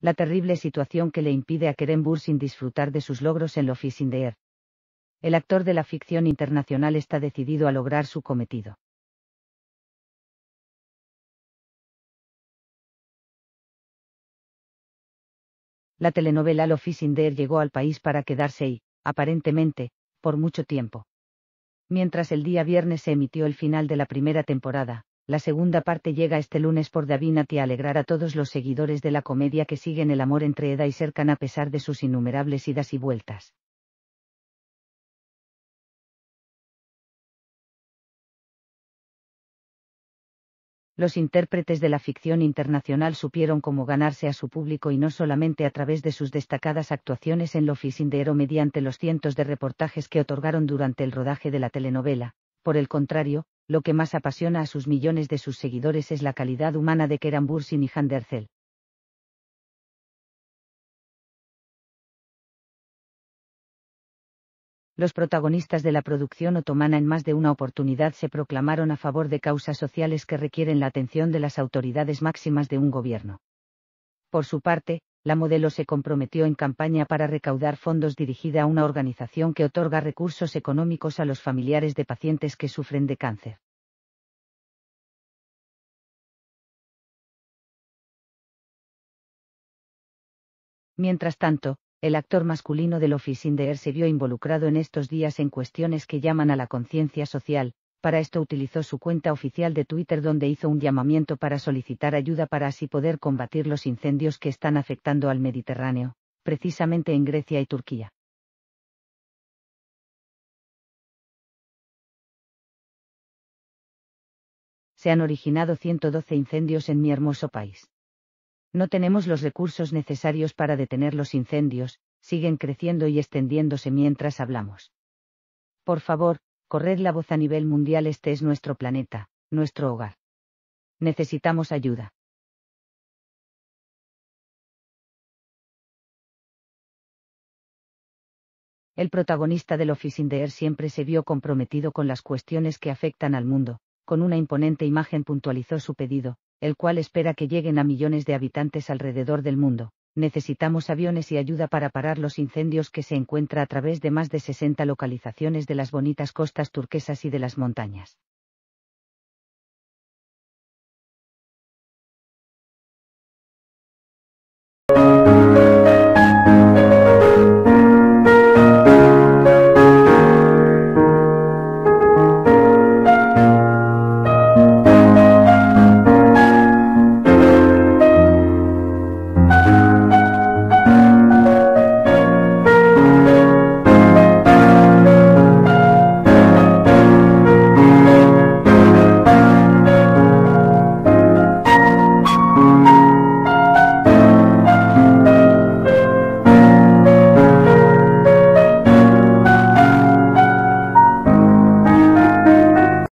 la terrible situación que le impide a Keren sin disfrutar de sus logros en lo Fishing El actor de la ficción internacional está decidido a lograr su cometido. La telenovela Lo Fishing llegó al país para quedarse y, aparentemente, por mucho tiempo. Mientras el día viernes se emitió el final de la primera temporada, la segunda parte llega este lunes por Davinati a alegrar a todos los seguidores de la comedia que siguen el amor entre Eda y Serkan a pesar de sus innumerables idas y vueltas. Los intérpretes de la ficción internacional supieron cómo ganarse a su público y no solamente a través de sus destacadas actuaciones en lo Sindero mediante los cientos de reportajes que otorgaron durante el rodaje de la telenovela, por el contrario, lo que más apasiona a sus millones de sus seguidores es la calidad humana de Keran Bursin y Handerzel. Los protagonistas de la producción otomana en más de una oportunidad se proclamaron a favor de causas sociales que requieren la atención de las autoridades máximas de un gobierno. Por su parte, la modelo se comprometió en campaña para recaudar fondos dirigida a una organización que otorga recursos económicos a los familiares de pacientes que sufren de cáncer. Mientras tanto, el actor masculino del Office in the Air se vio involucrado en estos días en cuestiones que llaman a la conciencia social, para esto utilizó su cuenta oficial de Twitter donde hizo un llamamiento para solicitar ayuda para así poder combatir los incendios que están afectando al Mediterráneo, precisamente en Grecia y Turquía. Se han originado 112 incendios en mi hermoso país. No tenemos los recursos necesarios para detener los incendios, siguen creciendo y extendiéndose mientras hablamos. Por favor, Corred la voz a nivel mundial, este es nuestro planeta, nuestro hogar. Necesitamos ayuda. El protagonista del Office in Air siempre se vio comprometido con las cuestiones que afectan al mundo, con una imponente imagen puntualizó su pedido, el cual espera que lleguen a millones de habitantes alrededor del mundo, necesitamos aviones y ayuda para parar los incendios que se encuentra a través de más de 60 localizaciones de las bonitas costas turquesas y de las montañas.